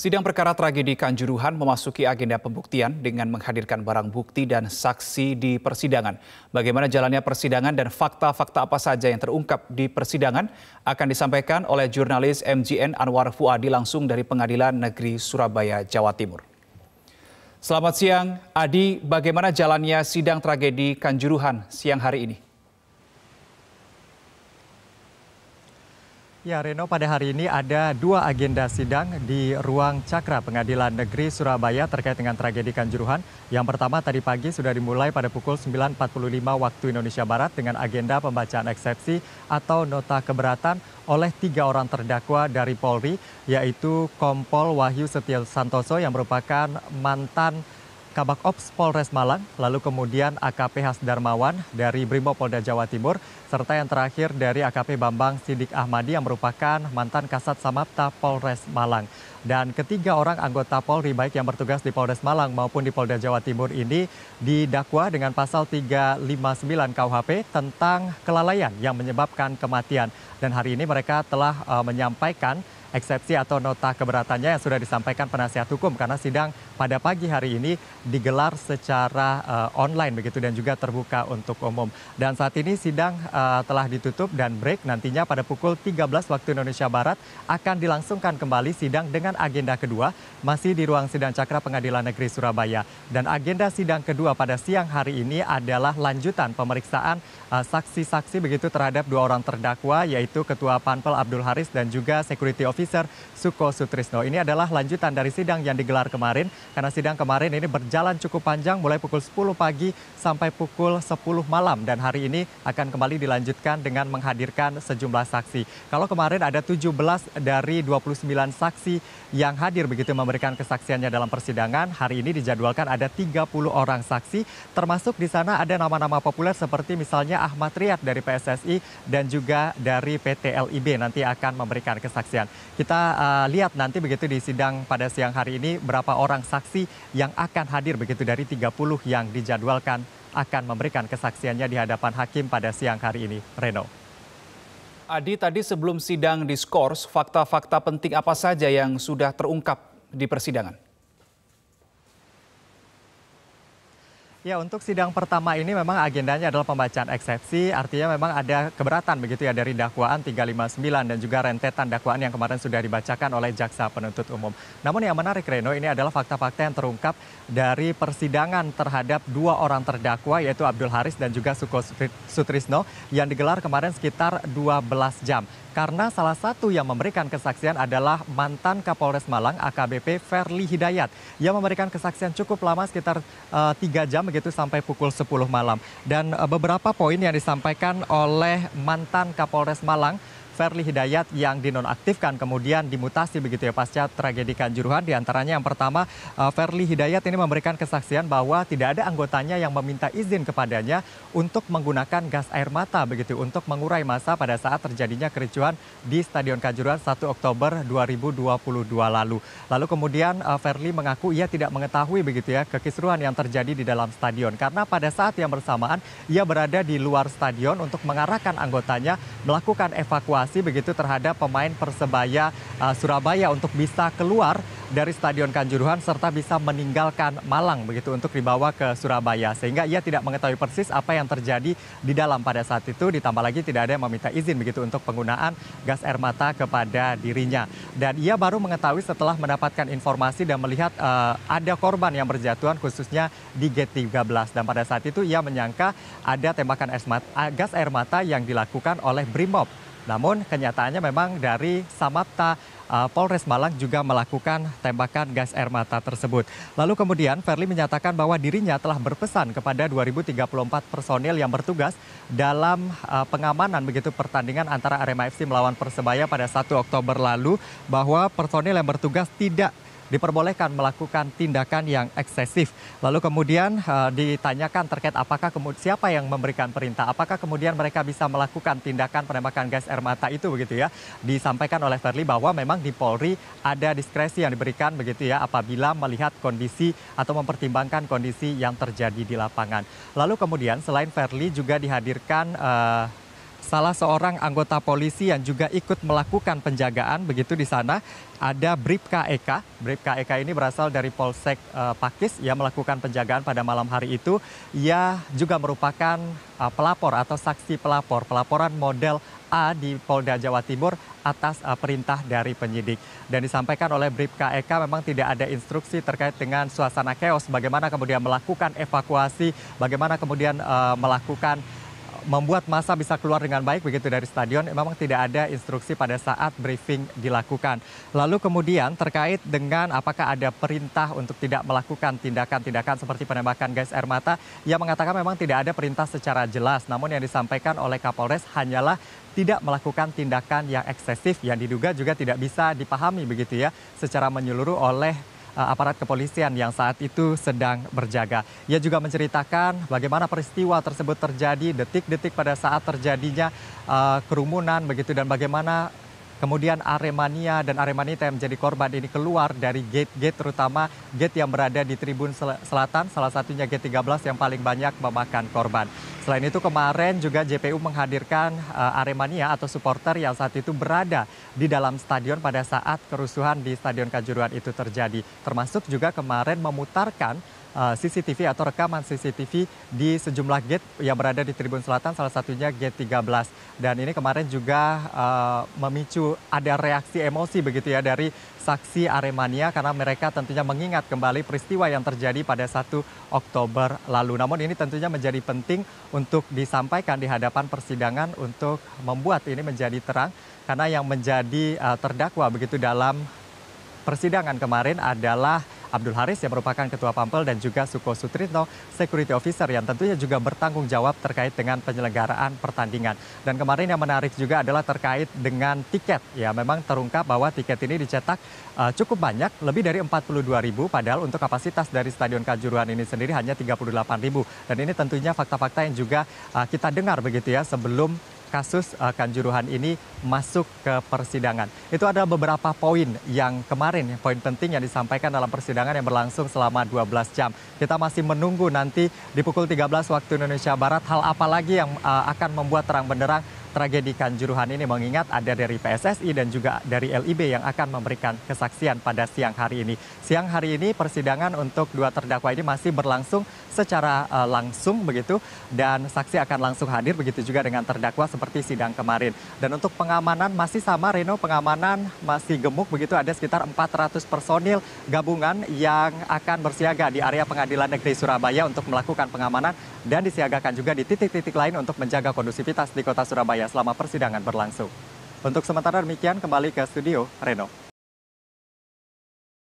Sidang perkara tragedi Kanjuruhan memasuki agenda pembuktian dengan menghadirkan barang bukti dan saksi di persidangan. Bagaimana jalannya persidangan dan fakta-fakta apa saja yang terungkap di persidangan akan disampaikan oleh jurnalis MGN Anwar Fuadi langsung dari Pengadilan Negeri Surabaya, Jawa Timur. Selamat siang, Adi. Bagaimana jalannya sidang tragedi Kanjuruhan siang hari ini? Ya, Reno, pada hari ini ada dua agenda sidang di ruang Cakra Pengadilan Negeri Surabaya terkait dengan tragedi Kanjuruhan. Yang pertama tadi pagi sudah dimulai pada pukul 9.45 waktu Indonesia Barat dengan agenda pembacaan eksepsi atau nota keberatan oleh tiga orang terdakwa dari Polri, yaitu Kompol Wahyu Setia Santoso yang merupakan mantan Kabak Ops Polres Malang, lalu kemudian AKP Has Darmawan dari Brimo Polda Jawa Timur, serta yang terakhir dari AKP Bambang Sidik Ahmadi yang merupakan mantan Kasat Samapta Polres Malang. Dan ketiga orang anggota Polri baik yang bertugas di Polres Malang maupun di Polda Jawa Timur ini didakwa dengan pasal 359 KUHP tentang kelalaian yang menyebabkan kematian. Dan hari ini mereka telah uh, menyampaikan eksepsi atau nota keberatannya yang sudah disampaikan penasihat hukum karena sidang pada pagi hari ini digelar secara uh, online begitu dan juga terbuka untuk umum. Dan saat ini sidang uh, telah ditutup dan break nantinya pada pukul 13 waktu Indonesia Barat akan dilangsungkan kembali sidang dengan agenda kedua masih di ruang sidang Cakra Pengadilan Negeri Surabaya. Dan agenda sidang kedua pada siang hari ini adalah lanjutan pemeriksaan eh, saksi-saksi uh, begitu terhadap dua orang terdakwa yaitu Ketua Panpel Abdul Haris dan juga security officer Officer Suko Sutrisno. Ini adalah lanjutan dari sidang yang digelar kemarin karena sidang kemarin ini berjalan cukup panjang mulai pukul 10 pagi sampai pukul 10 malam dan hari ini akan kembali dilanjutkan dengan menghadirkan sejumlah saksi. Kalau kemarin ada 17 dari 29 saksi yang hadir begitu memberikan kesaksiannya dalam persidangan, hari ini dijadwalkan ada 30 orang saksi termasuk di sana ada nama-nama populer seperti misalnya Ahmad Riyad dari PSSI dan juga dari PT LIB nanti akan memberikan kesaksian. Kita uh, lihat nanti begitu di sidang pada siang hari ini berapa orang saksi yang akan hadir begitu dari 30 yang dijadwalkan akan memberikan kesaksiannya di hadapan hakim pada siang hari ini. Reno. Adi, tadi sebelum sidang diskors, fakta-fakta penting apa saja yang sudah terungkap di persidangan? Ya, untuk sidang pertama ini memang agendanya adalah pembacaan eksepsi, artinya memang ada keberatan begitu ya dari dakwaan 359 dan juga rentetan dakwaan yang kemarin sudah dibacakan oleh jaksa penuntut umum. Namun yang menarik Reno ini adalah fakta-fakta yang terungkap dari persidangan terhadap dua orang terdakwa yaitu Abdul Haris dan juga Suko Sutrisno yang digelar kemarin sekitar 12 jam karena salah satu yang memberikan kesaksian adalah mantan Kapolres Malang AKBP Ferli Hidayat yang memberikan kesaksian cukup lama sekitar eh, tiga uh, jam begitu sampai pukul 10 malam dan uh, beberapa poin yang disampaikan oleh mantan Kapolres Malang Ferli Hidayat yang dinonaktifkan kemudian dimutasi begitu ya pasca tragedi Kanjuruhan di antaranya yang pertama Ferli eh, Hidayat ini memberikan kesaksian bahwa tidak ada anggotanya yang meminta izin kepadanya untuk menggunakan gas air mata begitu untuk mengurai masa pada saat terjadinya kericuhan di Stadion Kanjuruhan 1 Oktober 2022 lalu. Lalu kemudian Ferli eh, mengaku ia tidak mengetahui begitu ya kekisruhan yang terjadi di dalam stadion karena pada saat yang bersamaan ia berada di luar stadion untuk mengarahkan anggotanya melakukan evakuasi evakuasi begitu terhadap pemain Persebaya eh, Surabaya untuk bisa keluar dari Stadion Kanjuruhan serta bisa meninggalkan Malang begitu untuk dibawa ke Surabaya sehingga ia tidak mengetahui persis apa yang terjadi di dalam pada saat itu ditambah lagi tidak ada yang meminta izin begitu untuk penggunaan gas air mata kepada dirinya dan ia baru mengetahui setelah mendapatkan informasi dan melihat uh, ada korban yang berjatuhan khususnya di gate 13 dan pada saat itu ia menyangka ada tembakan gas air mata yang dilakukan oleh Brimob namun kenyataannya memang dari Samapta eh, Polres Malang juga melakukan tembakan gas air mata tersebut. Lalu kemudian Ferli menyatakan bahwa dirinya telah berpesan kepada 2034 personil yang bertugas dalam eh, pengamanan begitu pertandingan antara Arema FC melawan Persebaya pada 1 Oktober lalu bahwa personil yang bertugas tidak diperbolehkan melakukan tindakan yang eksesif. Lalu kemudian uh, ditanyakan terkait apakah kemudian siapa yang memberikan perintah, apakah kemudian mereka bisa melakukan tindakan penembakan gas air mata itu begitu ya. Disampaikan oleh Verli bahwa memang di Polri ada diskresi yang diberikan begitu ya apabila melihat kondisi atau mempertimbangkan kondisi yang terjadi di lapangan. Lalu kemudian selain Verli juga dihadirkan uh, salah seorang anggota polisi yang juga ikut melakukan penjagaan begitu di sana ada Bribka Eka. Bribka Eka ini berasal dari Polsek uh, Pakis yang melakukan penjagaan pada malam hari itu. Ia juga merupakan uh, pelapor atau saksi pelapor, pelaporan model A di Polda Jawa Timur atas uh, perintah dari penyidik. Dan disampaikan oleh Bribka Eka memang tidak ada instruksi terkait dengan suasana chaos, bagaimana kemudian melakukan evakuasi, bagaimana kemudian uh, melakukan membuat masa bisa keluar dengan baik begitu dari stadion memang tidak ada instruksi pada saat briefing dilakukan. Lalu kemudian terkait dengan apakah ada perintah untuk tidak melakukan tindakan-tindakan seperti penembakan gas air mata, ia mengatakan memang tidak ada perintah secara jelas. Namun yang disampaikan oleh Kapolres hanyalah tidak melakukan tindakan yang eksesif yang diduga juga tidak bisa dipahami begitu ya secara menyeluruh oleh Eh, aparat kepolisian yang saat itu sedang berjaga. Ia juga menceritakan bagaimana peristiwa tersebut terjadi, detik-detik pada saat terjadinya uh, kerumunan begitu dan bagaimana Kemudian Aremania dan Aremanita yang menjadi korban ini keluar dari gate-gate terutama gate yang berada di tribun selatan, salah satunya gate 13 yang paling banyak memakan korban. Selain itu kemarin juga JPU menghadirkan uh, Aremania atau supporter yang saat itu berada di dalam stadion pada saat kerusuhan di Stadion Kanjuruhan itu terjadi. Termasuk juga kemarin memutarkan Eh, CCTV atau rekaman CCTV di sejumlah gate yang berada di Tribun Selatan, salah satunya gate 13. Dan ini kemarin juga uh, memicu ada reaksi emosi begitu ya dari saksi Aremania karena mereka tentunya mengingat kembali peristiwa yang terjadi pada 1 Oktober lalu. Namun ini tentunya menjadi penting untuk disampaikan di hadapan persidangan untuk membuat ini menjadi terang karena yang menjadi uh, terdakwa begitu dalam persidangan kemarin adalah Abdul Haris yang merupakan Ketua Pampel dan juga Suko Sutritno, Security Officer yang tentunya juga bertanggung jawab terkait dengan penyelenggaraan pertandingan. Dan kemarin yang menarik juga adalah terkait dengan tiket. Ya memang terungkap bahwa tiket ini dicetak uh, cukup banyak, lebih dari 42 ribu padahal untuk kapasitas dari Stadion Kanjuruhan ini sendiri hanya 38 ribu. Dan ini tentunya fakta-fakta yang juga uh, kita dengar begitu ya sebelum kasus uh, Kanjuruhan ini masuk ke persidangan. Itu ada beberapa poin yang kemarin, ya, poin penting yang disampaikan dalam persidangan yang berlangsung selama 12 jam. Kita masih menunggu nanti di pukul 13 waktu Indonesia Barat hal apa lagi yang uh, akan membuat terang benderang tragedi Kanjuruhan ini mengingat ada dari PSSI dan juga dari LIB yang akan memberikan kesaksian pada siang hari ini. Siang hari ini persidangan untuk dua terdakwa ini masih berlangsung secara uh, langsung begitu dan saksi akan langsung hadir begitu juga dengan terdakwa seperti sidang kemarin. Dan untuk pengamanan masih sama Reno, pengamanan masih gemuk begitu ada sekitar 400 personil gabungan yang akan bersiaga di area Pengadilan Negeri Surabaya untuk melakukan pengamanan dan disiagakan juga di titik-titik lain untuk menjaga kondusivitas di kota Surabaya selama persidangan berlangsung. Untuk sementara demikian kembali ke studio, Reno.